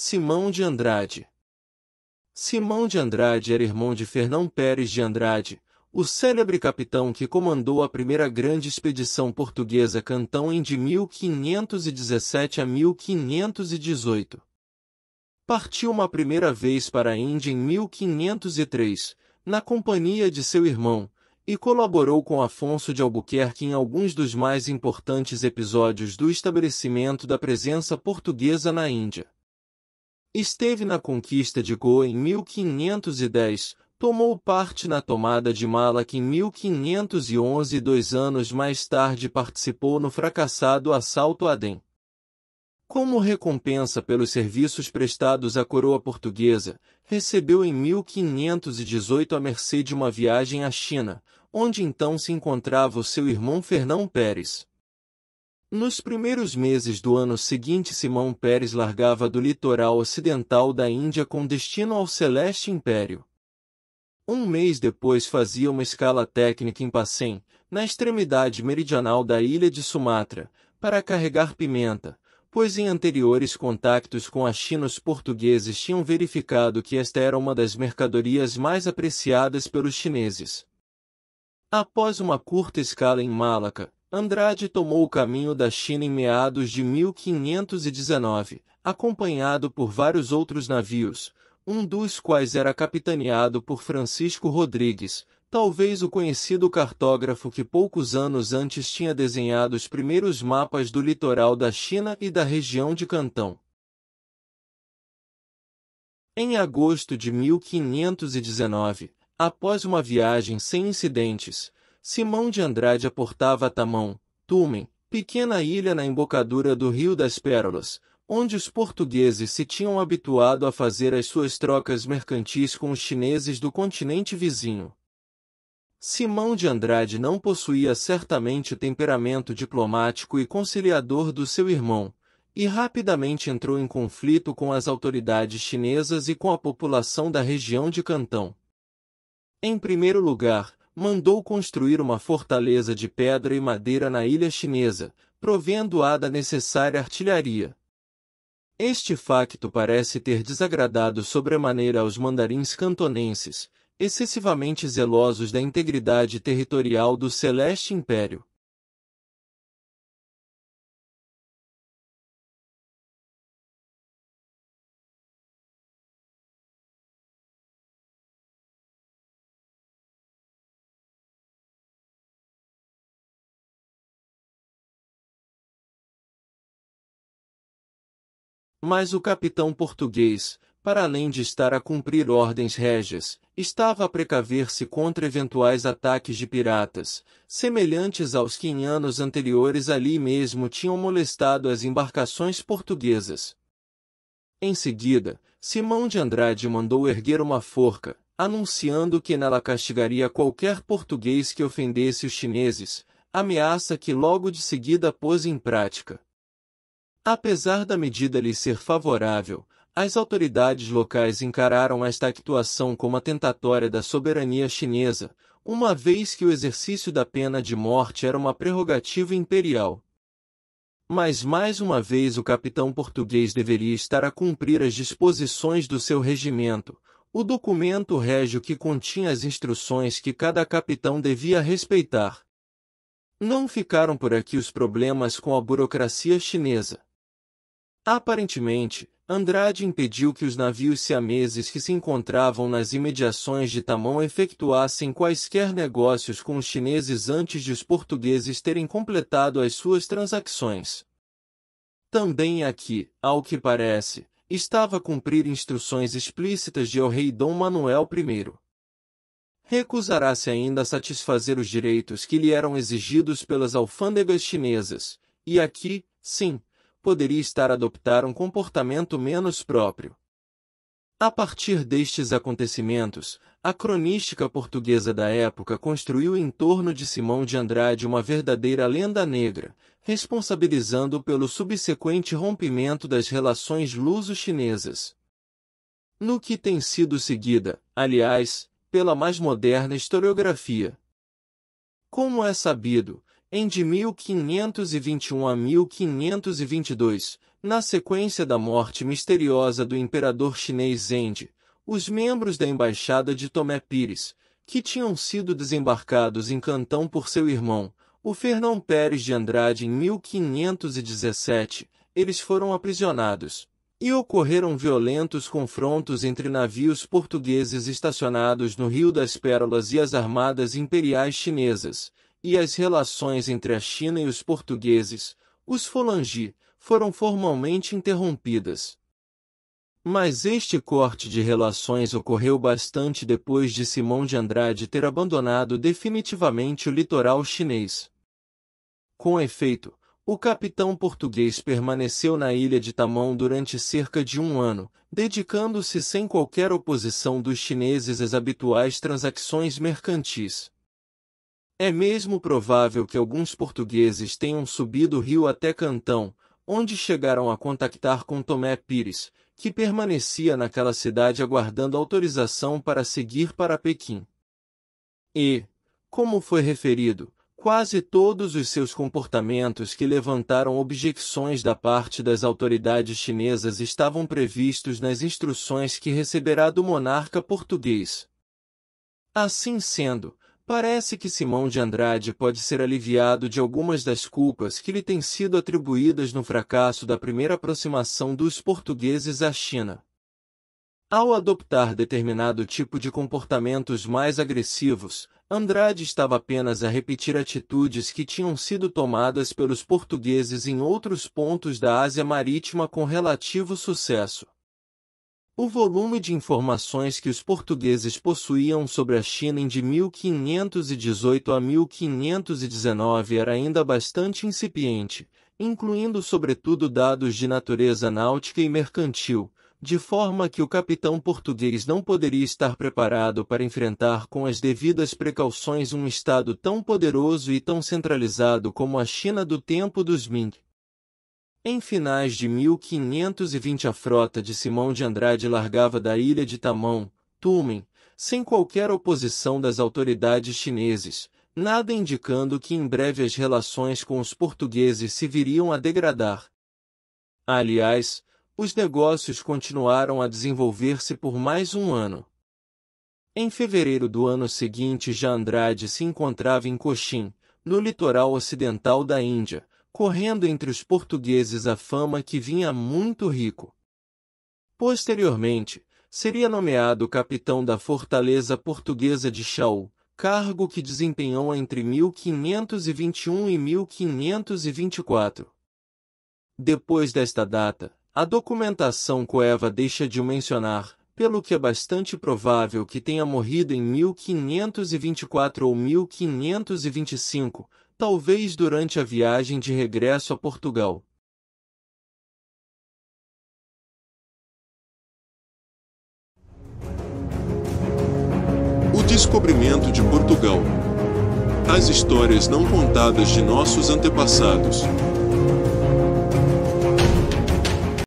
Simão de Andrade. Simão de Andrade era irmão de Fernão Pérez de Andrade, o célebre capitão que comandou a primeira grande expedição portuguesa Cantão em de 1517 a 1518. Partiu uma primeira vez para a Índia em 1503, na companhia de seu irmão, e colaborou com Afonso de Albuquerque em alguns dos mais importantes episódios do estabelecimento da presença portuguesa na Índia. Esteve na conquista de Goa em 1510, tomou parte na tomada de Malak em 1511 e dois anos mais tarde participou no fracassado assalto a Adem. Como recompensa pelos serviços prestados à coroa portuguesa, recebeu em 1518 a mercê de uma viagem à China, onde então se encontrava o seu irmão Fernão Pérez. Nos primeiros meses do ano seguinte, Simão Pérez largava do litoral ocidental da Índia com destino ao Celeste Império. Um mês depois fazia uma escala técnica em Passem, na extremidade meridional da ilha de Sumatra, para carregar pimenta, pois em anteriores contactos com a China os portugueses tinham verificado que esta era uma das mercadorias mais apreciadas pelos chineses. Após uma curta escala em Malaca, Andrade tomou o caminho da China em meados de 1519, acompanhado por vários outros navios, um dos quais era capitaneado por Francisco Rodrigues, talvez o conhecido cartógrafo que poucos anos antes tinha desenhado os primeiros mapas do litoral da China e da região de Cantão. Em agosto de 1519, após uma viagem sem incidentes, Simão de Andrade aportava Tamão, Tumen, pequena ilha na embocadura do Rio das Pérolas, onde os portugueses se tinham habituado a fazer as suas trocas mercantis com os chineses do continente vizinho. Simão de Andrade não possuía certamente o temperamento diplomático e conciliador do seu irmão, e rapidamente entrou em conflito com as autoridades chinesas e com a população da região de Cantão. Em primeiro lugar, mandou construir uma fortaleza de pedra e madeira na ilha chinesa, provendo-a da necessária artilharia. Este facto parece ter desagradado sobremaneira aos mandarins cantonenses, excessivamente zelosos da integridade territorial do Celeste Império. Mas o capitão português, para além de estar a cumprir ordens régias, estava a precaver-se contra eventuais ataques de piratas, semelhantes aos que em anos anteriores ali mesmo tinham molestado as embarcações portuguesas. Em seguida, Simão de Andrade mandou erguer uma forca, anunciando que nela castigaria qualquer português que ofendesse os chineses, ameaça que logo de seguida pôs em prática. Apesar da medida lhe ser favorável, as autoridades locais encararam esta actuação como atentatória da soberania chinesa, uma vez que o exercício da pena de morte era uma prerrogativa imperial. Mas mais uma vez o capitão português deveria estar a cumprir as disposições do seu regimento, o documento régio que continha as instruções que cada capitão devia respeitar. Não ficaram por aqui os problemas com a burocracia chinesa. Aparentemente, Andrade impediu que os navios siameses que se encontravam nas imediações de Tamão efetuassem quaisquer negócios com os chineses antes de os portugueses terem completado as suas transações. Também aqui, ao que parece, estava a cumprir instruções explícitas de o rei Dom Manuel I. Recusará-se ainda a satisfazer os direitos que lhe eram exigidos pelas alfândegas chinesas, e aqui, sim, poderia estar a adoptar um comportamento menos próprio. A partir destes acontecimentos, a cronística portuguesa da época construiu em torno de Simão de Andrade uma verdadeira lenda negra, responsabilizando-o pelo subsequente rompimento das relações luso-chinesas. No que tem sido seguida, aliás, pela mais moderna historiografia. Como é sabido, em de 1521 a 1522, na sequência da morte misteriosa do imperador chinês Zende, os membros da embaixada de Tomé Pires, que tinham sido desembarcados em Cantão por seu irmão, o Fernão Pérez de Andrade em 1517, eles foram aprisionados. E ocorreram violentos confrontos entre navios portugueses estacionados no Rio das Pérolas e as armadas imperiais chinesas, e as relações entre a China e os portugueses, os Folangi, foram formalmente interrompidas. Mas este corte de relações ocorreu bastante depois de Simão de Andrade ter abandonado definitivamente o litoral chinês. Com efeito, o capitão português permaneceu na ilha de Tamão durante cerca de um ano, dedicando-se sem qualquer oposição dos chineses às habituais transações mercantis. É mesmo provável que alguns portugueses tenham subido o rio até Cantão, onde chegaram a contactar com Tomé Pires, que permanecia naquela cidade aguardando autorização para seguir para Pequim. E, como foi referido, quase todos os seus comportamentos que levantaram objeções da parte das autoridades chinesas estavam previstos nas instruções que receberá do monarca português. Assim sendo, Parece que Simão de Andrade pode ser aliviado de algumas das culpas que lhe têm sido atribuídas no fracasso da primeira aproximação dos portugueses à China. Ao adoptar determinado tipo de comportamentos mais agressivos, Andrade estava apenas a repetir atitudes que tinham sido tomadas pelos portugueses em outros pontos da Ásia Marítima com relativo sucesso. O volume de informações que os portugueses possuíam sobre a China em de 1518 a 1519 era ainda bastante incipiente, incluindo sobretudo dados de natureza náutica e mercantil, de forma que o capitão português não poderia estar preparado para enfrentar com as devidas precauções um Estado tão poderoso e tão centralizado como a China do tempo dos Ming. Em finais de 1520 a frota de Simão de Andrade largava da ilha de Tamão, Tumen, sem qualquer oposição das autoridades chineses, nada indicando que em breve as relações com os portugueses se viriam a degradar. Aliás, os negócios continuaram a desenvolver-se por mais um ano. Em fevereiro do ano seguinte já Andrade se encontrava em Coxim, no litoral ocidental da Índia, correndo entre os portugueses a fama que vinha muito rico. Posteriormente, seria nomeado capitão da fortaleza portuguesa de Chaul, cargo que desempenhou entre 1521 e 1524. Depois desta data, a documentação coeva deixa de o mencionar, pelo que é bastante provável que tenha morrido em 1524 ou 1525, talvez durante a viagem de regresso a Portugal. O descobrimento de Portugal. As histórias não contadas de nossos antepassados.